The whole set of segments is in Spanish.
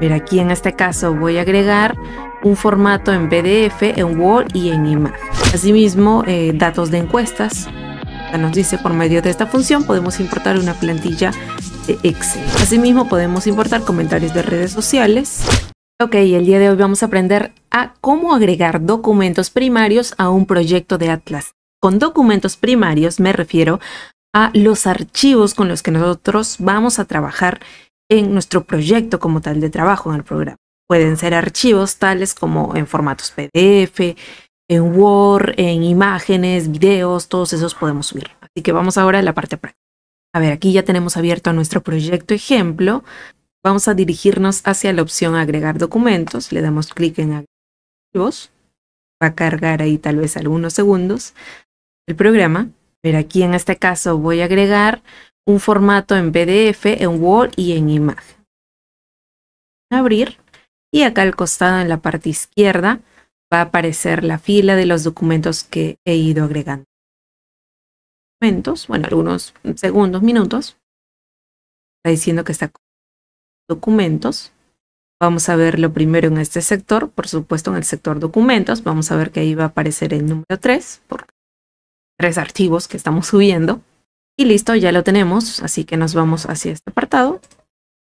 Pero aquí en este caso voy a agregar un formato en PDF, en Word y en imagen. Asimismo, eh, datos de encuestas. Nos dice por medio de esta función podemos importar una plantilla de Excel. Asimismo, podemos importar comentarios de redes sociales. Ok, el día de hoy vamos a aprender a cómo agregar documentos primarios a un proyecto de Atlas. Con documentos primarios me refiero a los archivos con los que nosotros vamos a trabajar en nuestro proyecto como tal de trabajo en el programa. Pueden ser archivos tales como en formatos PDF, en Word, en imágenes, videos, todos esos podemos subir. Así que vamos ahora a la parte práctica. A ver, aquí ya tenemos abierto nuestro proyecto ejemplo. Vamos a dirigirnos hacia la opción agregar documentos. Le damos clic en agregar archivos. Va a cargar ahí tal vez algunos segundos el programa. Pero aquí en este caso voy a agregar un formato en PDF, en Word y en imagen. Abrir y acá al costado en la parte izquierda va a aparecer la fila de los documentos que he ido agregando. Documentos. bueno, algunos segundos, minutos. Está diciendo que está documentos. Vamos a ver lo primero en este sector, por supuesto en el sector documentos. Vamos a ver que ahí va a aparecer el número 3, por tres archivos que estamos subiendo. Y listo, ya lo tenemos, así que nos vamos hacia este apartado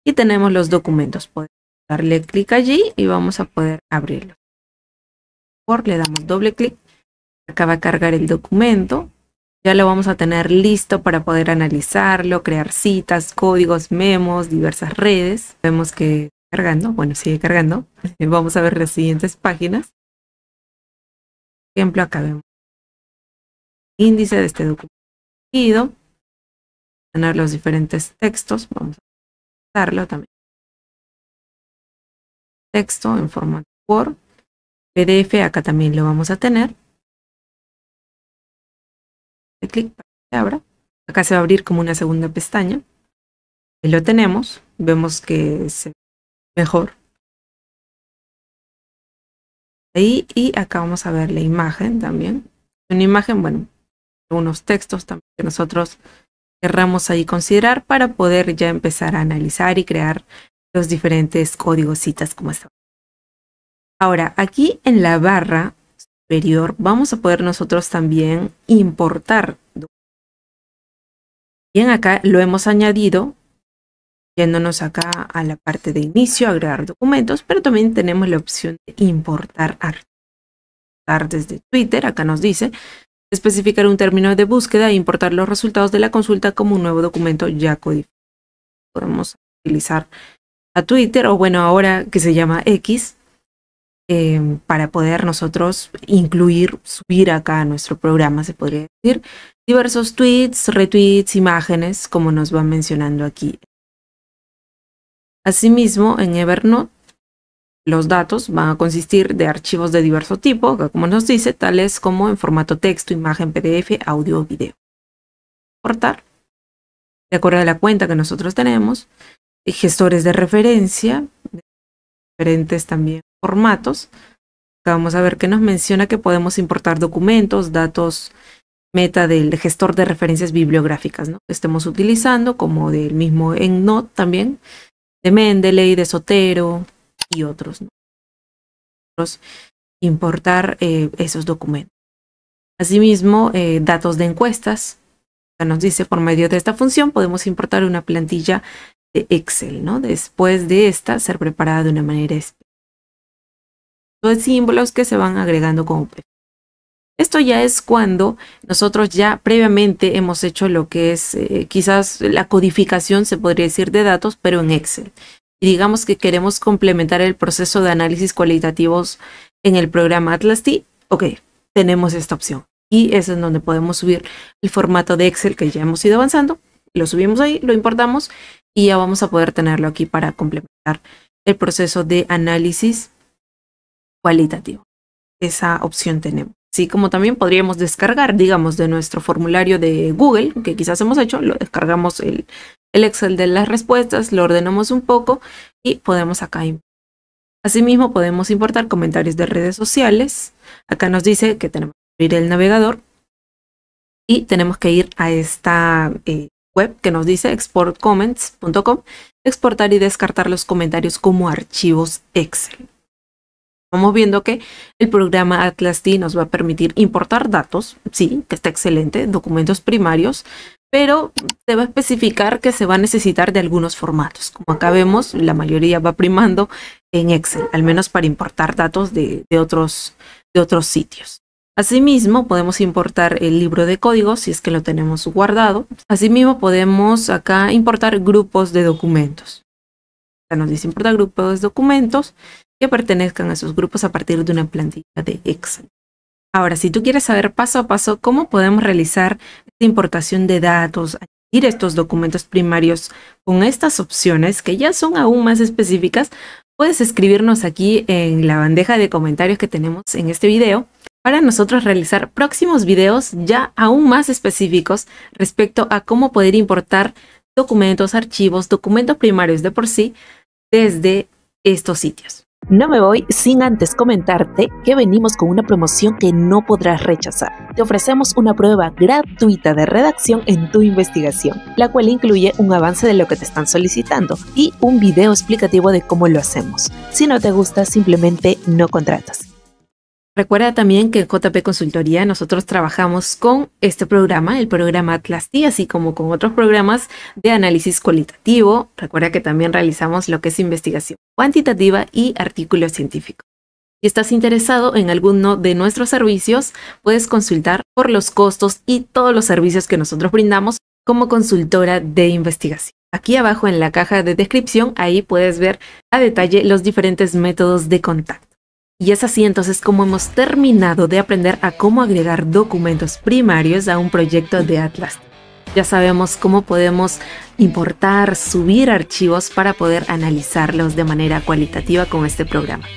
y tenemos los documentos. Podemos darle clic allí y vamos a poder abrirlo. Por, le damos doble clic, acaba va a cargar el documento. Ya lo vamos a tener listo para poder analizarlo, crear citas, códigos, memos, diversas redes. Vemos que cargando, bueno, sigue cargando. Vamos a ver las siguientes páginas. Por ejemplo, acá vemos índice de este documento tener los diferentes textos. Vamos a darlo también. Texto en formato Word. PDF acá también lo vamos a tener. clic para que abra. Acá se va a abrir como una segunda pestaña. Ahí lo tenemos. Vemos que es mejor. Ahí y acá vamos a ver la imagen también. Una imagen, bueno, algunos textos también que nosotros Cerramos ahí considerar para poder ya empezar a analizar y crear los diferentes códigos citas como está. Ahora, aquí en la barra superior vamos a poder nosotros también importar. Bien, acá lo hemos añadido yéndonos acá a la parte de inicio, agregar documentos, pero también tenemos la opción de importar archivos. Desde Twitter, acá nos dice, especificar un término de búsqueda e importar los resultados de la consulta como un nuevo documento ya codificado. Podemos utilizar a Twitter o bueno, ahora que se llama X, em, para poder nosotros incluir, subir acá a nuestro programa, se podría decir, diversos tweets, retweets, imágenes, como nos van mencionando aquí. Asimismo, en Evernote los datos van a consistir de archivos de diverso tipo, como nos dice, tales como en formato texto, imagen, PDF, audio o video. Importar. De acuerdo a la cuenta que nosotros tenemos, eh, gestores de referencia, diferentes también formatos. Acá vamos a ver que nos menciona que podemos importar documentos, datos meta del gestor de referencias bibliográficas ¿no? que estemos utilizando, como del mismo EndNote también, de Mendeley, de Sotero, y otros no. Importar eh, esos documentos. Asimismo, eh, datos de encuestas. Nos dice por medio de esta función podemos importar una plantilla de Excel, ¿no? Después de esta, ser preparada de una manera específica. Son símbolos que se van agregando como esto ya es cuando nosotros ya previamente hemos hecho lo que es eh, quizás la codificación, se podría decir, de datos, pero en Excel digamos que queremos complementar el proceso de análisis cualitativos en el programa Atlas T, ok, tenemos esta opción. Y es en donde podemos subir el formato de Excel que ya hemos ido avanzando. Lo subimos ahí, lo importamos y ya vamos a poder tenerlo aquí para complementar el proceso de análisis cualitativo. Esa opción tenemos. Sí, como también podríamos descargar, digamos, de nuestro formulario de Google, que quizás hemos hecho, lo descargamos el el Excel de las respuestas, lo ordenamos un poco y podemos acá Asimismo, podemos importar comentarios de redes sociales. Acá nos dice que tenemos que abrir el navegador y tenemos que ir a esta eh, web que nos dice exportcomments.com, exportar y descartar los comentarios como archivos Excel. Vamos viendo que el programa Atlas D nos va a permitir importar datos, sí, que está excelente, documentos primarios, pero se va a especificar que se va a necesitar de algunos formatos. Como acá vemos, la mayoría va primando en Excel, al menos para importar datos de, otros, sitios. Asimismo, podemos importar el libro de código si es que lo tenemos guardado. Asimismo, podemos acá importar grupos de documentos. nos dice importar grupos de documentos que pertenezcan a esos grupos a partir de una plantilla de Excel. Ahora, si tú quieres saber paso a paso cómo podemos realizar importación de datos, añadir estos documentos primarios con estas opciones que ya son aún más específicas, puedes escribirnos aquí en la bandeja de comentarios que tenemos en este video para nosotros realizar próximos videos ya aún más específicos respecto a cómo poder importar documentos, archivos, documentos primarios de por sí desde estos sitios. No me voy sin antes comentarte que venimos con una promoción que no podrás rechazar. Te ofrecemos una prueba gratuita de redacción en tu investigación, la cual incluye un avance de lo que te están solicitando y un video explicativo de cómo lo hacemos. Si no te gusta, simplemente no contratas. Recuerda también que en JP Consultoría nosotros trabajamos con este programa, el programa Atlasti, así como con otros programas de análisis cualitativo. Recuerda que también realizamos lo que es investigación cuantitativa y artículo científico. Si estás interesado en alguno de nuestros servicios, puedes consultar por los costos y todos los servicios que nosotros brindamos como consultora de investigación. Aquí abajo en la caja de descripción, ahí puedes ver a detalle los diferentes métodos de contacto. Y es así entonces como hemos terminado de aprender a cómo agregar documentos primarios a un proyecto de Atlas. Ya sabemos cómo podemos importar, subir archivos para poder analizarlos de manera cualitativa con este programa.